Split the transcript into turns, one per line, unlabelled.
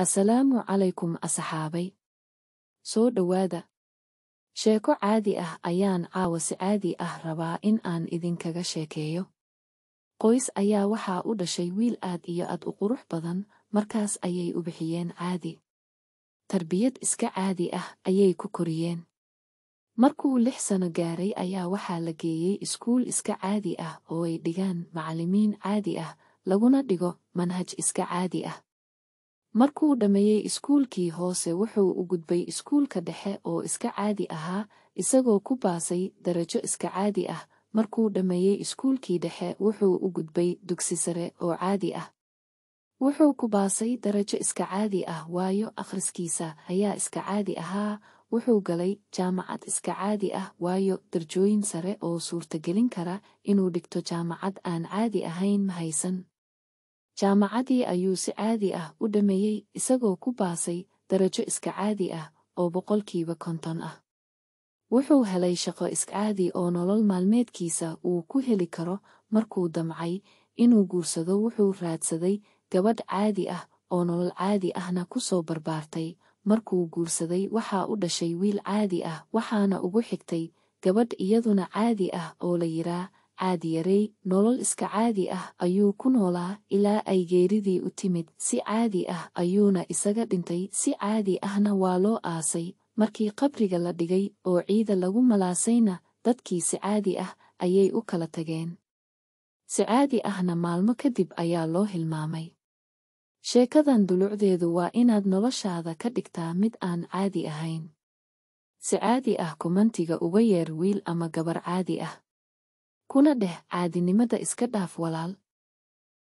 asalaamu calaykum asxaabay soo dhowaada sheeko caadi ah ayaan caawa si caadi ah rabaa in aan idinkaga sheekeeyo qoys ayaa waxaa u dhashay wiil aad iyo aad u qurux badan markaas ayay u bixiyeen caadi tarbiyad iska caadi ah ayay ku koriyeen markuu lix sano gaaray ayaa waxaa la geeyey iskuul iska caadi ah oo ay dhigaan macallimiin caadi ah laguna dhigo manhaj iska caadi ah markuu dhammeeyey iskuulkii hoose wuxuu u gudbay iskuulka dhexe oo iska caadi ahaa isagoo ku baasay darajo iska caadi ah markuu dhammeeyey iskuulkii dhexe wuxuu u gudbay dugsi sare oo caadi ah wuxuu ku baasay darajo iska caadi ah waayo akhriskiisa ayaa iska caadi ahaa wuxuu galay jaamacad iska caadi ah waayo darjooyin sare oo suurtagelin kara inuu dhigto jaamacad aan caadi ahayn ma haysan jaamacaddii ayuu si caadi ah u dhammeeyey isagoo ku baasay darajo iska caadi ah oo boqolkiiba konton ah wuxuu helay shaqo iskacaadi oo nolol maalmeedkiisa uu ku heli karo markuu damcay inuu guursado wuxuu raadsaday gabadh caadi ah oo nolol caadi ahna ku soo barbaartay markuu guursaday waxaa u dhashay wiil caadi ah waxaana ugu xigtay gabadh iyaduna caadi ah oo la yiraa caadiyarey nolol iska caadi ah ayuu ku noolaa ilaa ay geeridii u timid si caadi ah ayuuna isaga dhintay si caadi ahna waa loo aasay markii qabriga la dhigay oo ciida lagu malaasayna dadkii si caadi ah ayay u kala tageen si caadi ahna maalmo kadib ayaa loo hilmaamay sheekadan dulucdeedu waa inaad noloshaada ka dhigtaa mid aan caadi ahayn si caadi ah kumantiga uga yeer wiil ama gabar caadi ah kuna dheh caadinimada iska dhaaf walaal